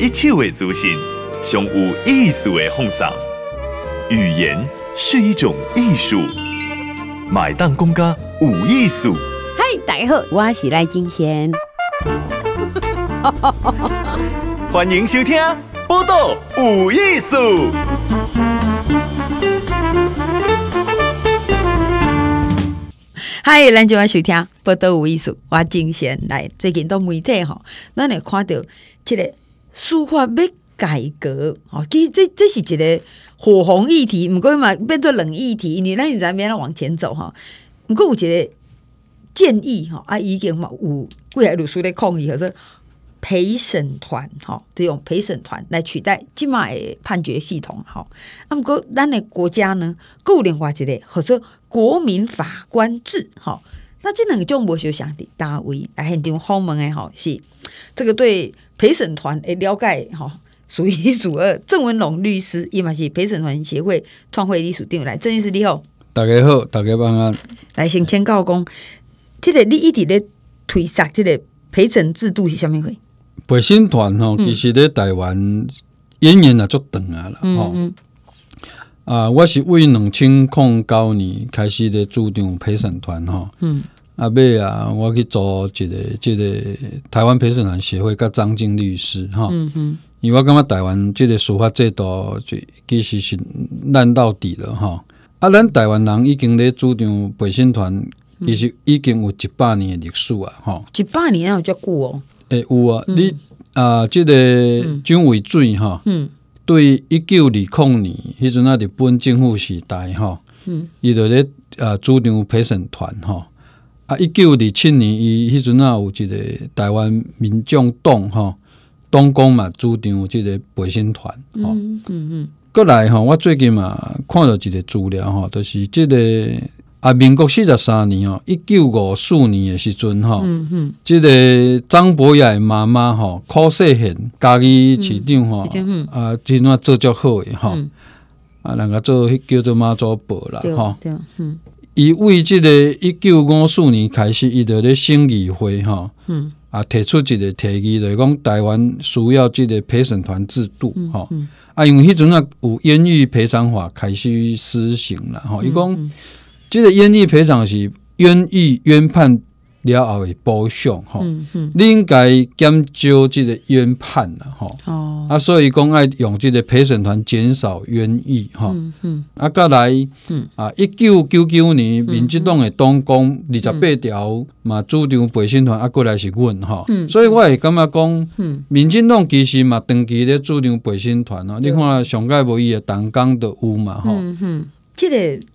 一切为初心，上有艺术的风尚。语言是一种艺术，买单公家无艺术。嗨，大家好，我是赖金贤，欢迎收听《波导无艺术》。嗨，咱家欢收听《波导无艺术》，我金贤来。最近到媒体吼，咱你看到这个？司法要改革，哦，其实这这是一个火红议题，毋过嘛变做冷议题。你那你咱边咧往前走吼，毋过有一个建议吼，啊已经嘛有贵来律师咧抗议，或者陪审团吼，就用陪审团来取代即码诶判决系统吼。啊，毋过咱诶国家呢，有另外一个或者国民法官制吼，那即两个种无相像的单位，啊，现场访门诶，吼是。这个对陪审团诶了解哈，数一数二。郑文龙律师，伊嘛是陪审团协会创会理事长来，郑律师你好，大家好，大家晚安，来先请告诉讲，这个你一直咧推撒这个陪审制度是虾米？陪审团哦，其实咧台湾延延啊足断啊了嗯。啊，我是为两千零九年开始咧主张陪审团嗯。啊，尾啊！我去做一个、即个台湾陪审团协会，甲张静律师哈。嗯哼，因为我感觉台湾这个司法制度就其实是烂到底了哈。啊，咱台湾人已经咧主张陪审团，其实已经有一百年的历史啊！哈，一百年啊，有遮久哦！诶，有啊，你啊，这个蒋委俊哈，对一九二零年迄阵啊，日本政府时代哈，嗯，伊就咧啊主张陪审团哈。啊！一九二七年，伊迄阵啊有一个台湾民众党吼，党宫嘛主张一个陪审团吼、嗯，嗯嗯嗯。过来吼，我最近嘛看着一个资料吼，就是即个啊，民国四十三年吼，一九五四年的时阵吼，嗯嗯。这个张伯雅妈妈吼，柯世贤家长吼，嗯嗯、啊，做足好诶吼，啊，人家做叫做妈祖婆啦，吼，对，嗯。以为这个一九五四年开始，伊在咧新议会哈，啊提出一个提议，就讲台湾需要这个陪审团制度哈，啊因为迄阵啊有冤狱赔偿法开始施行了哈，伊讲这个冤狱赔偿是冤狱冤判。了后会补偿吼，你应该减少这个冤判了吼。啊，所以讲爱用这个陪审团减少冤狱吼。啊，再来啊，一九九九年民进党的党纲二十八条嘛，主张陪审团啊，过来是阮吼。所以我也感觉讲，民进党其实嘛，长期咧主张陪审团吼，你看上届伊的党纲都有嘛吼，嗯嗯，这个。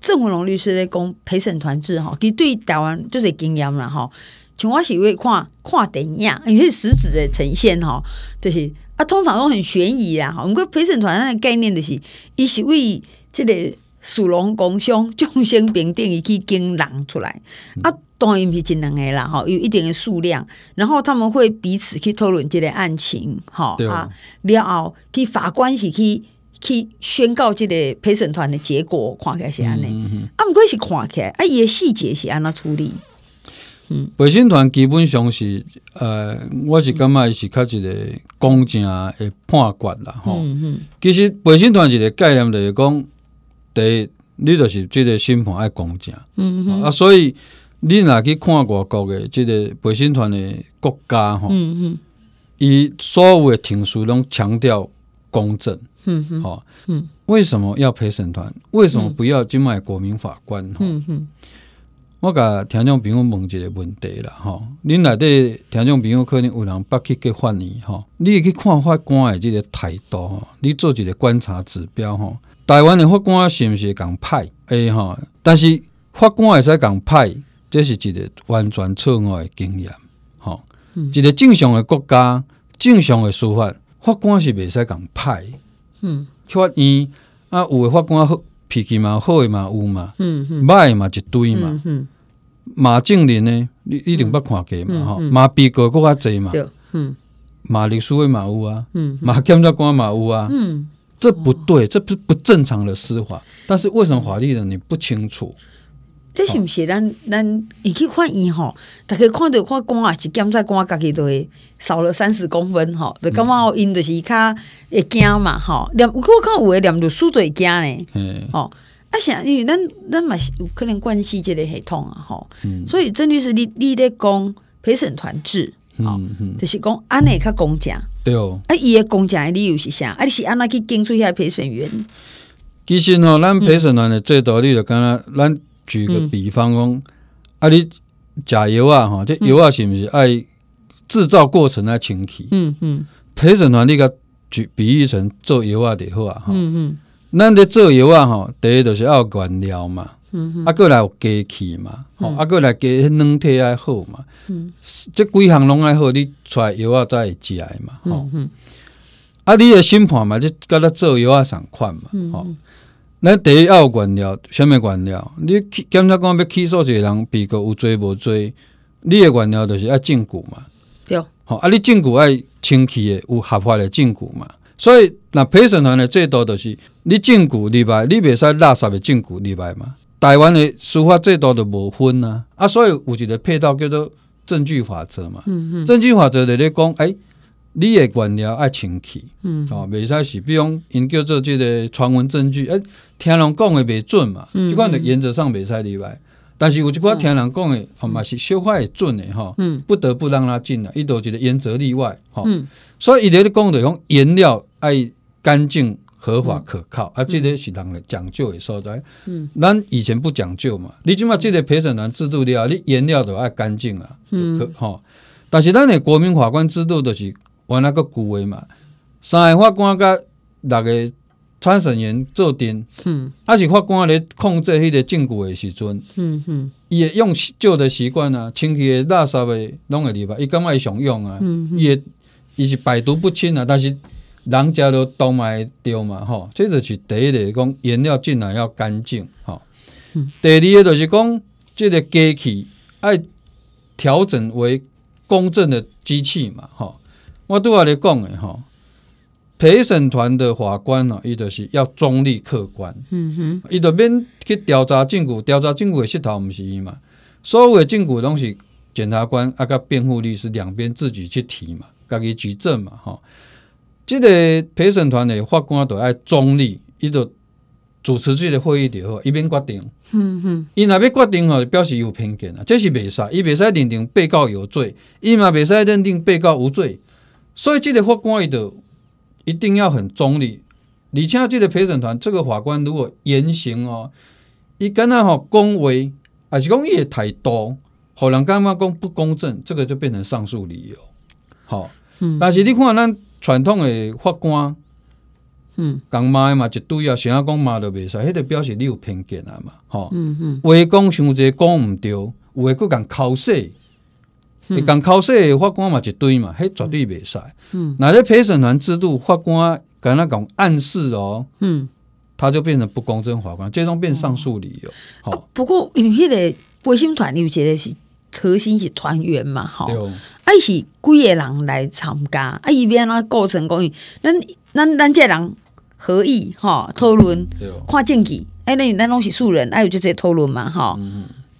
郑文龙律师咧讲陪审团制吼，其实对台湾就是经验啦吼。像我是会看看电影，因为实质的呈现吼，就是啊，通常都很悬疑啦吼。毋过陪审团的概念就是，伊是为即个属龙共凶、众生平等，伊去跟人出来啊，当然毋是真两个啦吼，有一定的数量，然后他们会彼此去讨论这个案情吼，啊，然后去法官是去。去宣告即个陪审团的结果，看起来是安尼啊，毋过是看起来，啊，伊的细节是安怎处理。嗯，陪审团基本上是，呃，我是感觉是较一个公正的判决啦，吼。嗯嗯。其实陪审团一个概念就是讲，第一，你就是即个审判爱公正。嗯嗯。啊，所以你若去看外国的即个陪审团的国家吼、嗯，嗯嗯。伊所有的情书拢强调。公正，哼，好，为什么要陪审团？为什么不要境外国民法官？哈，我个听众朋友问一个问题啦，哈，您内底听众朋友可能有人不去给法院。哈，你去看法官的这个态度，你做一个观察指标，哈，台湾的法官是不是讲派？哎，哈，但是法官也是讲派，这是一个完全错误的经验，哈，一个正常的国家，正常的司法。法官是袂使咁派，嗯，法院啊，有的法官脾气嘛好嘛有嘛，嗯嗯，诶嘛一堆嘛，嗯，马静林呢，你一定捌看过嘛吼，马比个搁较济嘛，嗯，马律师的嘛有啊，嗯，马检察官嘛有啊，嗯，这不对，这是不正常的司法，但是为什么法律人你不清楚？这是不是咱咱伊去看伊吼？逐个看着看光也是检查光，家己都少了三十公分吼，就感觉因就是伊会惊嘛吼，两我看有诶，着数输会惊呢嗯，啊，是，因为咱咱嘛是有可能关系这个系统啊，吼，所以郑律师，你你咧讲陪审团制，嗯，就是讲安内较公正，对哦。啊，伊诶公正诶理由是啥？啊是安内去跟出遐陪审员。其实哦，咱陪审团的制度率就敢若咱。举个比方讲，啊，你食油啊，吼，这油啊是不是爱制造过程来清气嗯嗯，陪审团你甲举比喻成做油啊就好啊。嗯嗯，咱咧做油啊，吼，第一就是要原料嘛，嗯嗯，啊，过来有机器嘛，吼，啊，过来加迄软体胎好嘛，嗯，这几项拢还好，你来药啊食诶嘛，吼、嗯，啊，你的新款嘛，你甲咧做药啊上款嘛，嗯，咱第一要原料，什么原料？你检察官要起诉一个人，被告有罪无罪，你诶原料就是爱证据嘛。对。好啊，你禁股爱清气的，有合法的证据嘛。所以那陪审团的制度就是你证据李白，你袂使垃圾的证据李白嘛。台湾的司法制度著无分啊，啊，所以有一个配套叫做证据法则嘛。嗯嗯。证据法则在咧讲，哎。你的原料爱清气，嗯，哦，未使是，比如因叫做即个传闻证据，哎，听人讲的未准嘛，即款原则上未使例外，但是有一寡听人讲个，哦，嘛是小法会准的嗯，不得不让他进来，伊都这个原则例外，嗯，所以伊咧咧讲的讲原料爱干净、合法、可靠，啊，即个是人讲究的所在。嗯，咱以前不讲究嘛，你即码即个陪审团制度了，你原料都爱干净啊，可靠。但是咱的国民法官制度都是。原那个旧的嘛，三个法官甲六个参审员做阵，嗯，还是法官咧控制迄个证据的时阵，嗯嗯，会用旧的习惯啊，清气的垃圾的拢会入来，伊感觉会常用啊，也伊是百毒不侵啊，但是人食落都嘛会丢嘛，吼，这就是第一个讲原料进来要干净，嗯，第二个就是讲即个机器爱调整为公正的机器嘛，吼，我拄我咧讲诶吼，陪审团的法官呢，伊就是要中立客观，嗯哼，伊就免去调查证据，调查证据诶势头毋是伊嘛。所有诶证据拢是检察官啊甲辩护律师两边自己去提嘛，家己举证嘛，吼，即个陪审团诶法官都爱中立，伊就主持这个会议就好，伊免决定，嗯哼，伊若要决定吼，表示有偏见啊，这是袂使，伊袂使认定被告有罪，伊嘛袂使认定被告无罪。所以，这个法官伊都一定要很中立。而且这个陪审团，这个法官如果言行哦，伊敢若吼恭维，还是讲伊态度，互人感觉讲不公正，这个就变成上诉理由。嗯、但是你看咱传统的法官，嗯，骂诶嘛一堆啊，想要讲骂都袂使，迄个表示你有偏见啊嘛。吼，嗯嗯，话讲伤济，讲毋对，有诶佫共口水。你讲考试法官嘛一堆嘛，迄绝对袂使。嗯，那这陪审团制度，法官跟他讲暗示哦，嗯，他就变成不公正法官，最终变上诉理由。好，不过因为迄个陪审团，有一个是核心是团员嘛？吼，啊是几个人来参加？啊伊边啊构成公伊，咱咱咱这人合意吼，讨论，看证据。哎，那你咱拢是素人，哎就直接讨论嘛吼。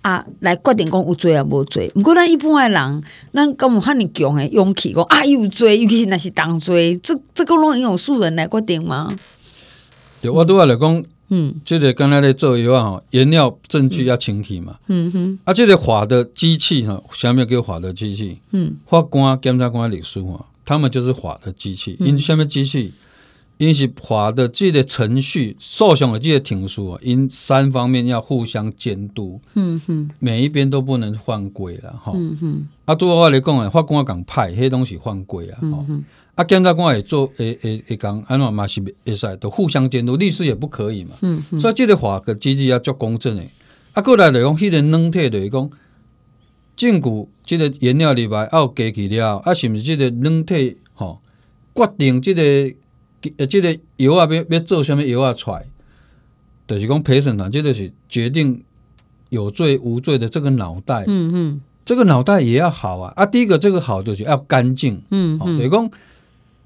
啊，来决定讲有罪啊无罪，毋过咱一般诶人，咱敢有赫尔强诶勇气讲啊，伊有罪，尤其是若是同罪，这这个拢有素人来决定吗？对，我拄仔来讲，嗯，即个刚才咧做药啊，哦，原料证据要清气嘛，嗯哼，啊，即个法的机器哈，啥物叫法的机器，嗯，法官、检察官、律师嘛，他们就是法的机器，因啥物机器？因是法的即个程序、诉讼的即个庭书啊，因三方面要互相监督，嗯哼，每一边都不能犯规啦，哈，啊，对我来讲啊，法官共派，迄东西犯规啊，哈，啊，检察官也做，会会会讲，安怎嘛是会使，都互相监督，律师也不可以嘛，嗯哼，所以即个法个机制要足公正的，啊，过来来讲，迄、个人冷退来讲，进谷即个原料里白，有过去了，啊，是毋是即个冷退，吼决定即个。呃，个药啊要要做什物药啊出？来，就是讲陪审团，即个是决定有罪无罪的这个脑袋，嗯嗯，这个脑袋也要好啊啊！第一个，这个好就是要干净，嗯，得讲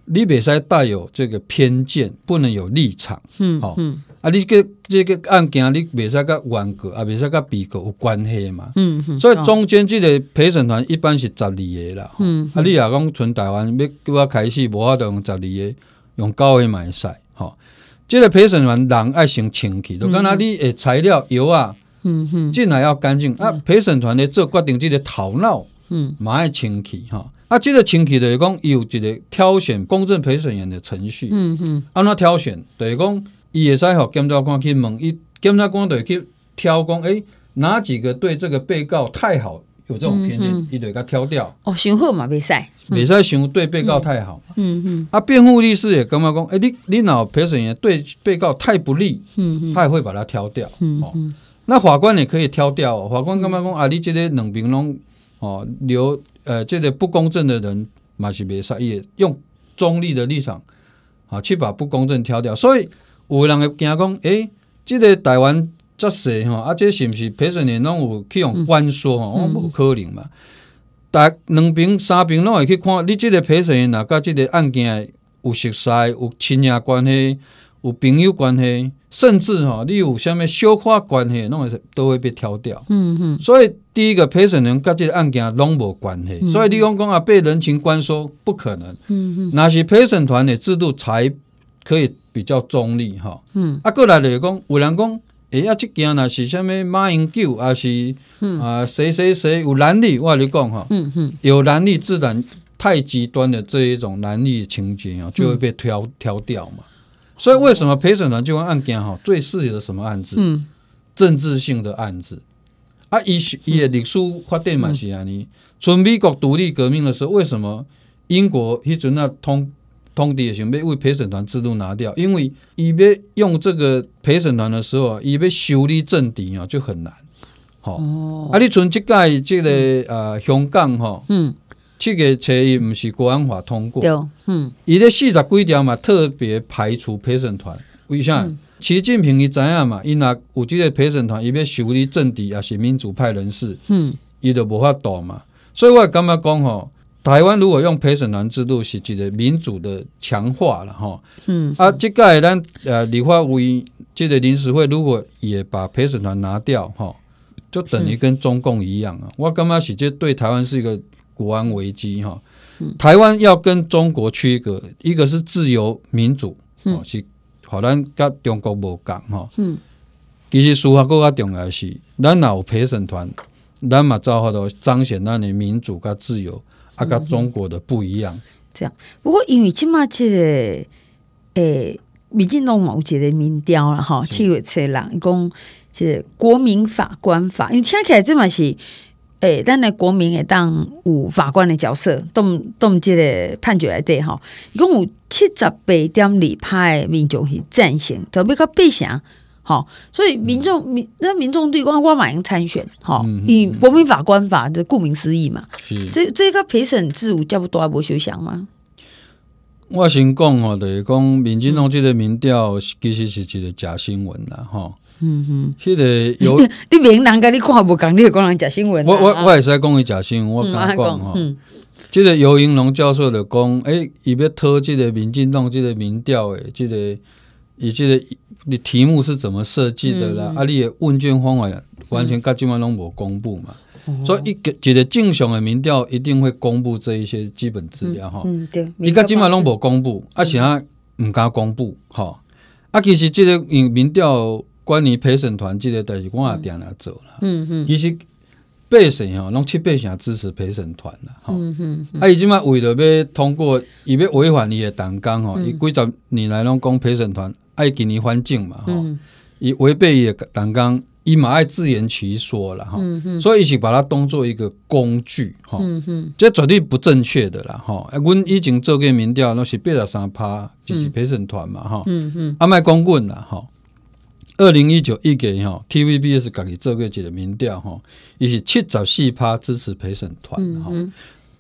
你袂使带有这个偏见，不能有立场，嗯，嗯，啊，你个这个案件你袂使甲原告啊袂使甲被告有关系嘛，嗯，所以中间即个陪审团一般是十二个啦，嗯，啊，你若讲从台湾要要开始，无法度用十二个。用高威买晒，吼，这个陪审团人爱先清气，就讲才你诶材料油啊，嗯哼，进来要干净。啊，陪审团咧做决定，这个头脑，嗯，嘛爱清气哈！啊，这个清气就是讲有一个挑选公正陪审员的程序，嗯哼，安怎挑选？就是讲，伊会使互检察官去问，伊检察官就会去挑讲，诶，哪几个对这个被告太好？有这种偏见，伊就给他挑掉。哦，想好嘛，未使，未使想对被告太好。嗯嗯。啊，辩护律师也跟刚讲，哎，你你那陪审员对被告太不利，嗯嗯，他也会把他挑掉。嗯嗯。那法官也可以挑掉，法官干嘛讲啊，你这个两边拢哦留呃，这个不公正的人嘛是未使，伊用中立的立场啊去把不公正挑掉。所以有人会惊讲，哎，这个台湾。遮细吼，啊，这是毋是陪审员拢有去用关说吼？我冇可能嘛。大两边、三边拢会去看你即个陪审员啊，甲即个案件有熟悉、有亲戚关系、有朋友关系，甚至吼你有啥物小可关系，拢会都会被挑掉。嗯嗯。所以第一个陪审员甲即个案件拢无关系，所以你讲讲啊，被人情关说不可能。嗯嗯。若是陪审团的制度才可以比较中立吼。嗯。啊，过来是讲，有人讲。哎啊，即件若是啥物？马英九啊是啊，谁谁谁有能力？我甲你讲哈，有能力自然太极端的这一种能力情节啊，就会被挑挑掉嘛。所以为什么陪审团就会案件吼最适合的什么案子？政治性的案子。啊，伊伊的历史发展嘛是安尼。从美国独立革命的时候，为什么英国迄阵啊通？通知诶时阵要为陪审团制度拿掉，因为伊要用这个陪审团的时候啊，伊要修理政敌啊，就很难。吼。啊，你从即届即个呃香港嗯，七月初一毋是国安法通过，嗯，伊咧四十几条嘛，特别排除陪审团，为啥？习近平伊知影嘛，伊若有即个陪审团，伊要修理政敌啊，是民主派人士，嗯，伊就无法度嘛，所以我感觉讲吼。台湾如果用陪审团制度，是一个民主的强化了哈。嗯啊，即个咱呃，李华为即个临时会如果也把陪审团拿掉哈，就等于跟中共一样啊。我感觉是即对台湾是一个国安危机哈。台湾要跟中国区隔，一个是自由民主，是好咱甲中国无共哈。嗯，其实法个个重要的是，咱有陪审团，咱嘛照好多彰显咱的民主甲自由。啊，跟中国的不一样。这样，不过因为起码个，诶，民进党某几个民调了哈，七月七日，伊讲是国民法官法，因为听起来这么是，诶，咱的国民也当有法官的角色，动动这个判决来对哈，伊讲有七十八点二派民众是赞成，特别较八成。好，所以民众民那民众对关关马英参选，吼，以国民法官法这顾名思义嘛，这这个陪审制度叫不多不休想嘛。我先讲吼，就是讲民进党这个民调，其实是一个假新闻啦，吼，嗯哼，迄个有 你闽南甲你看无讲，你讲人假新闻。我我我会使讲伊假新闻，我敢讲吼。这个尤云龙教授就讲，哎，伊要讨这个民进党这个民调，的这个伊这个。你题目是怎么设计的啦？啊，你的问卷方法完全个今晚拢无公布嘛？所以一个一个正常的民调一定会公布这一些基本资料哈。嗯，对，你个今晚拢无公布，阿啥唔敢公布哈？啊，其实即个用民调关于陪审团即个代志，我也定来做了。嗯嗯，其实背审哈，拢七八成支持陪审团啦。嗯嗯，啊，伊即晚为了要通过，伊要违反伊的党纲吼，伊几十年来拢讲陪审团。爱建立环境嘛，吼，以违背伊的党纲，伊嘛爱自圆其说了吼，所以伊是把它当作一个工具，吼，这绝对不正确的啦，啊，阮以前做过民调，那是八十三趴，就是陪审团嘛，吼，阿麦光棍啦，吼。二零一九一年吼 t v b s 家己做过一个民调，吼，伊是七十四趴支持陪审团，哈。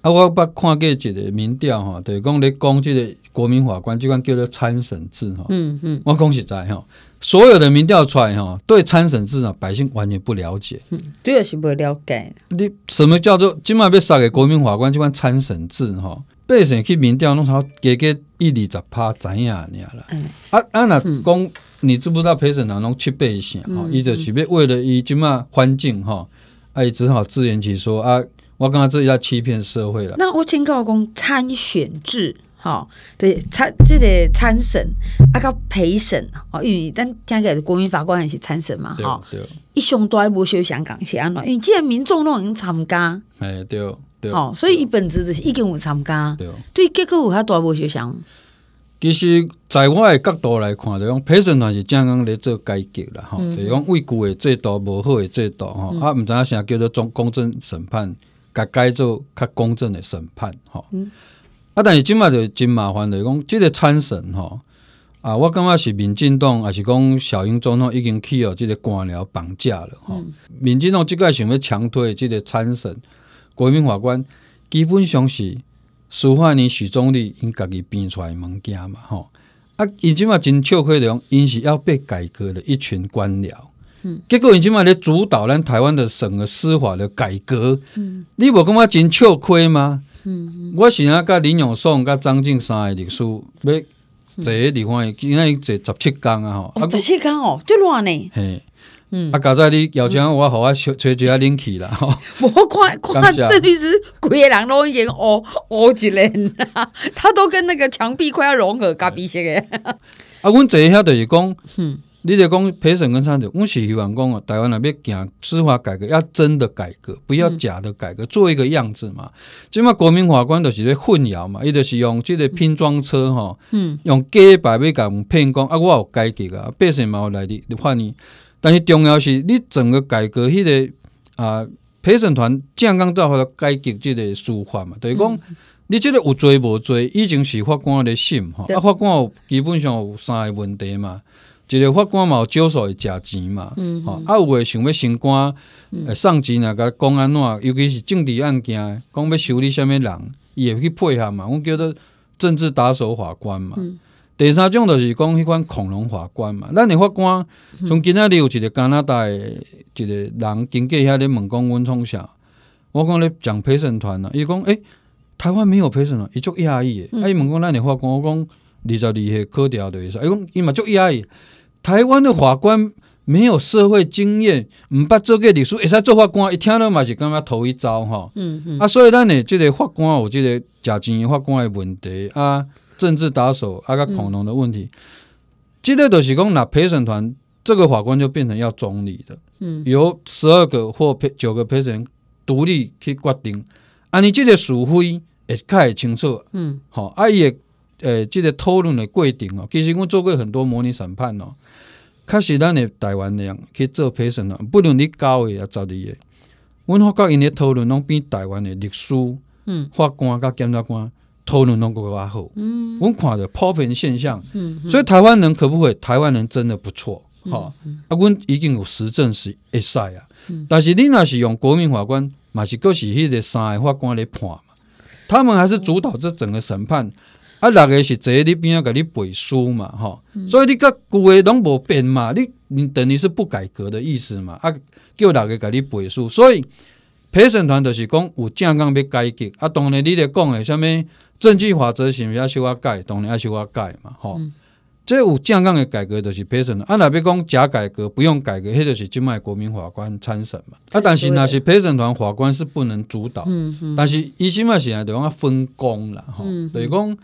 啊！我捌看过一个民调吼，著是讲咧讲即个国民法官，即款叫做参审制吼。嗯嗯，我讲实在吼，所有的民调出来吼，对参审制啊，百姓完全不了解。主要是不了解。你什么叫做今嘛要杀个国民法官？即款参审制吼？被审去民调拢差，加加一二十趴知影呀？你啊了。啊啊！那讲你知不知道陪审团拢七八成吼，伊就是要为了伊即嘛环境吼，啊，伊只好自圆其说啊。我刚刚这己欺骗社会了。那我先讲讲参选制，哈，对参，即个参审啊，叫陪审，因为咱今是国民法官也是参审嘛，哈。对。一上大无休香港、是安怎？因为既然民众都经参加，哎对对，哈，所以伊本质就是已经有参加，对。对结果有较大无休想。其实在我的角度来看，就讲陪审团是正刚在做改革啦，吼，就讲畏惧的制度无好的制度，吼。啊毋知影啥叫做中公正审判。甲改做较公正的审判，吼，啊，但是即麦就真麻烦了，讲即个参审，吼。啊，我感觉是民进党还是讲小英总统已经去互即个官僚绑架了，吼。民进党即个想要强推即个参审国民法官，基本上是司法，你徐宗利因家己编出来物件嘛，吼。啊，伊即摆真笑亏讲因是要被改革的一群官僚。结果以前嘛咧主导咱台湾的整个司法的改革，你无感觉真吃亏吗？我是啊，甲林永松、甲张静山的律师，要坐的地方，今该坐十七天啊！哈，十七天哦，最乱嘞！嘿，嗯，啊，刚才你邀请我，我吹一下冷气啦！吼，我看看这律师，规个人拢演乌乌起来啦！他都跟那个墙壁快要融合，咖啡色的。啊，阮坐一下就是讲。你著讲陪审跟参者，我是希望讲哦，台湾那边讲司法改革要真的改革，不要假的改革，做一个样子嘛。即嘛国民法官就是咧混淆嘛，伊就是用即个拼装车吼，用假牌要甲骗讲啊，我有改革啊，百姓有来滴，你话呢？但是重要是你整个改革迄个啊陪审团健康造化来改革即个司法嘛，就是讲你即个有罪无罪已经是法官的信吼，啊法官基本上有三个问题嘛。一个法官嘛，少数会食钱嘛，啊，有诶想要升官，诶，上级若甲讲安怎，尤其是政治案件，讲要修理虾物人，伊会去配合嘛。我叫做政治打手法官嘛。第三种就是讲迄款恐龙法官嘛。咱诶法官从今仔日有一个加拿大诶一个人经过遐咧问讲，阮创啥？我讲咧讲陪审团啦。伊讲诶。台湾没有陪审团，伊足压抑诶。啊伊问讲咱诶法官，我讲二十二岁考调就会使。伊讲伊嘛足压抑。台湾的法官没有社会经验，毋捌做过律师，会使做法官，一听到嘛是感觉头一招吼。嗯嗯。啊，所以咱呢，即个法官，有即个假钱法官的问题啊，政治打手啊，甲恐龙的问题，即个都是讲若陪审团，这个法官就变成要中立的，嗯，由十二个或陪九个陪审员独立去决定啊，你这个是非较会清楚，嗯，好，伊爷。诶，这个讨论的规定哦，其实阮做过很多模拟审判哦，确实咱的台湾人去做陪审哦，不论你高诶啊，十二个。阮发觉因咧讨论拢比台湾的律师、法官、甲检察官讨论拢搁较好。嗯，阮看着普遍现象。嗯，所以台湾人可不可以？台湾人真的不错。吼，啊，阮已经有实证是会使啊。但是你若是用国民法官，嘛是各是迄个三个法官咧判嘛，他们还是主导这整个审判。啊，六个是坐你边啊，甲你背书嘛，吼，所以你甲旧的拢无变嘛，你你等于是不改革的意思嘛。啊，叫六个甲你背书？所以陪审团就是讲有正纲要改革。啊，当然你著讲诶，什物证据法则是毋是要小下改，当然要小下改嘛，吼。这有正港的改革就是陪审团，啊，那要讲假改革不用改革，迄就是即卖国民法官参审嘛。啊，但是那是陪审团法官是不能主导，但是伊即嘛是啊，对方分工啦，吼。所以讲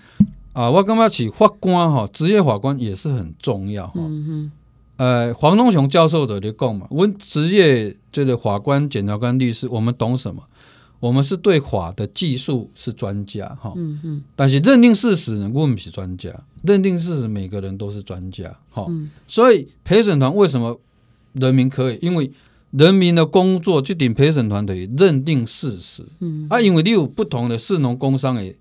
啊，我感觉是法官吼，职业法官也是很重要吼。呃，黄东雄教授的咧讲嘛，我们职业这个法官、检察官、律师，我们懂什么？我们是对法的技术是专家哈，嗯嗯，但是认定事实呢，我们是专家，认定事实每个人都是专家哈，嗯，所以陪审团为什么人民可以？因为人民的工作就顶陪审团的认定事实，嗯，啊，因为你有不同的市农工商的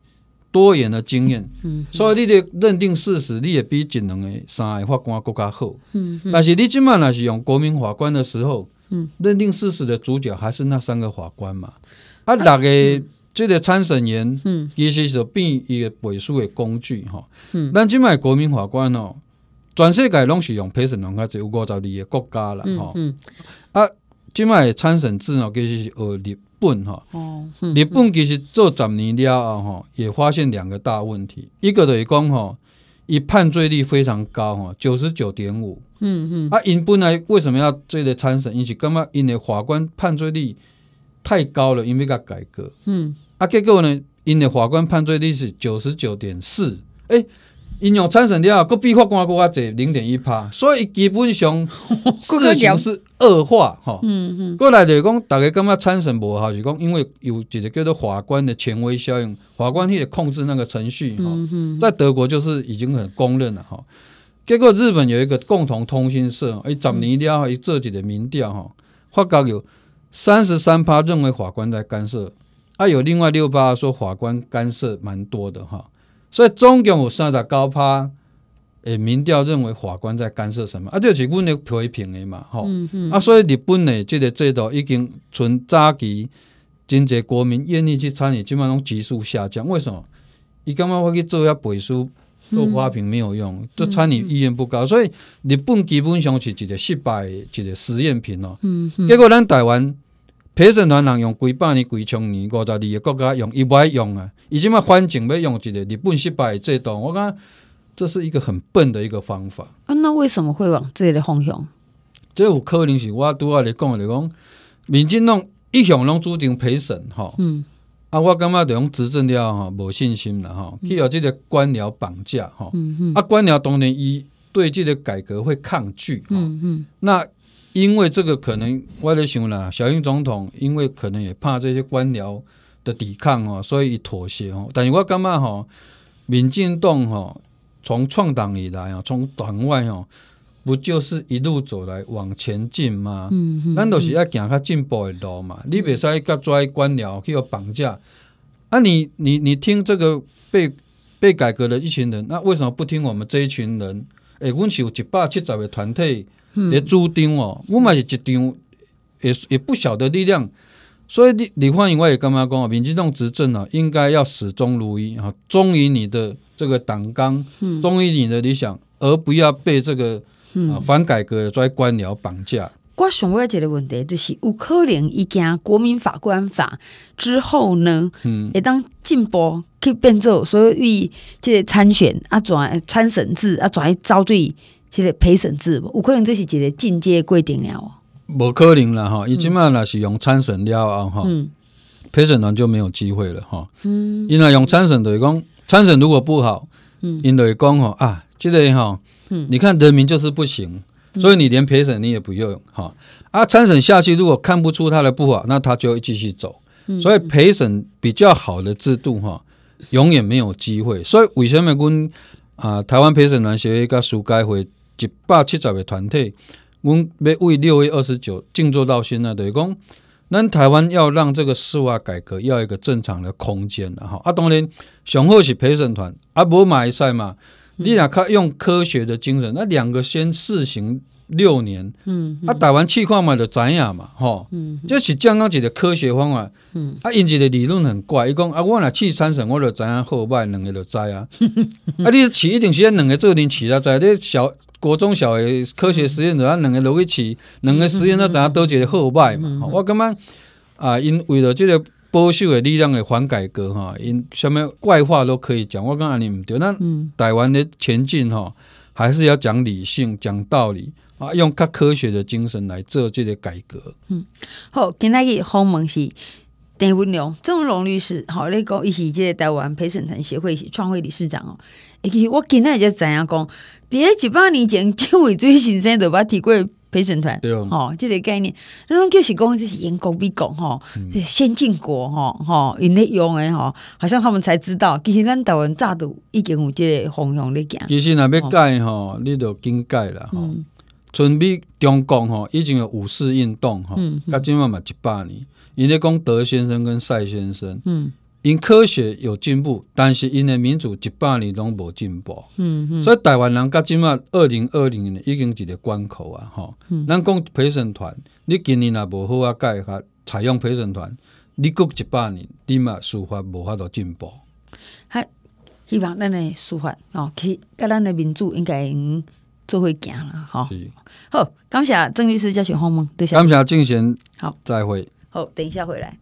多元的经验，嗯，所以你的认定事实你也比仅两个三个法官更加好，嗯，但是你今晚那是用国民法官的时候，嗯，认定事实的主角还是那三个法官嘛。啊，六个即个参审员，嗯，其实是变伊个背书的工具吼。嗯，咱即卖国民法官哦，全世界拢是用陪审团，只有五十二个国家啦吼。嗯啊，即卖参审制吼，其实是学日本吼。哦。日本其实做十年了后吼，也发现两个大问题，一个就是讲吼。伊判罪率非常高哈，九十九点五。嗯嗯。啊，因本来为什么要做个参审，因是感觉因的法官判罪率。太高了，因为个改革，嗯，啊，结果呢，因的法官判罪率是九十九点四，哎，因有参审了，搁比法官较侪零点一趴，所以基本上 事情是恶化，哈，嗯嗯，过来就讲，大家感觉参审无好，是讲因为有一个叫做法官的权威效应，法官个控制那个程序，哈，在德国就是已经很公认了，哈，结果日本有一个共同通讯社，哎，十年了，伊做一个民调，哈，发觉有。三十三趴认为法官在干涉，啊有另外六趴说法官干涉蛮多的哈，所以总共有三十高趴，诶民调认为法官在干涉什么，啊这是阮的批评的嘛，吼，啊所以日本的这个制度已经从早期真济国民愿意去参与，今麦拢急速下降，为什么？伊刚刚我去做一下背书。做花瓶没有用，做餐饮意愿不高，所以日本基本上是一个失败，一个实验品哦。嗯。结果咱台湾陪审团人用几百年、几千年，五十二个国家用伊无爱用啊，伊即嘛反正要用一个日本失败制度，我感觉这是一个很笨的一个方法。啊，那为什么会往这个方向？这有可能是，我拄仔咧讲来讲，民众一向拢注张陪审吼。嗯。啊，我感觉这种执政了吼，无信心了吼，去互这个官僚绑架吼，啊，官僚当然伊对这个改革会抗拒吼，那因为这个可能，我咧想啦，小英总统因为可能也怕这些官僚的抵抗哦，所以妥协哦。但是我感觉吼，民进党吼，从创党以来吼，从党外哦。不就是一路走来往前进吗？咱都是要行较进步的路嘛。你袂使甲跩官僚去要绑架。啊，你你你听这个被被改革的一群人，那为什么不听我们这一群人？哎，阮是有一百七十个团队，也主张哦，阮嘛、是一张也也不小的力量。所以李李焕英，我也干嘛讲啊？民党执政呢，应该要始终如一啊，忠于你的这个党纲，忠于你的理想，而不要被这个。嗯，反改革跩官僚绑架，我想问一个问题，就是有可能一件国民法官法之后呢，嗯，会当进步去变做所有谓这个参选啊，转参审制啊，转遭罪这个陪审制，有可能这是一个进阶规定了？无可能了哈！伊即卖若是用参审了啊，哈，陪审团就没有机会了，哈。嗯，因为用参审就是讲参审如果不好，嗯，因为讲吼啊，即个哈。你看人民就是不行，所以你连陪审你也不用哈啊，参审下去如果看不出他的不法，那他就继续走。所以陪审比较好的制度哈，永远没有机会。所以为什么阮啊，台湾陪审团协会跟苏改会一八七十个团队，我们为六月二十九静坐到现在，等于讲，咱台湾要让这个司法改革要一个正常的空间后啊，当然上好是陪审团，啊，无买赛嘛。你若较用科学的精神，那两个先试行六年，嗯，啊，打完气矿嘛就知影嘛，吼，嗯，即是相当一个科学方法，嗯，啊，因一个理论很怪，伊讲啊，我若试三审，我就知影好歹，两个就知啊，啊，你饲一定是间两个做阵饲啊，知，你小国中小的科学实验咱两个落去饲，两个实验知影倒一个好歹嘛，吼，我感觉啊，因为了即个。保守的力量的反改革哈，因什么怪话都可以讲，我讲安尼毋对。那台湾的前进哈，还是要讲理性、讲道理啊，用较科学的精神来做这个改革。嗯，好，今天日访问是郑文龙，郑文龙律师，好，你讲，伊是即个台湾陪审团协会是创会理事长哦。我今天就怎样讲，第一百年前，邱伟最先生就把提过。陪审团，对哦，好，这个概念，那种就是讲这是英国、美国哈，是先进国哈，哈因咧用诶哈，好像他们才知道，其实咱台湾早都已经有这个方向咧行，其实若要改吼，你著更改啦吼。准备中国吼，已经有五四运动哈，加今嘛嘛一百年，因咧讲德先生跟赛先生，嗯。因科学有进步，但是因的民主一百年都无进步，所以台湾人甲今满二零二零年已经一个关口啊，吼，咱讲陪审团，你今年也无好啊，改下采用陪审团，你过一百年，你嘛司法无法度进步。还希望咱的司法哦，去跟咱的民主应该做会行啦，哈。好，感谢郑律师嘉许黄梦，感谢郑贤，好，再会。好，等一下回来。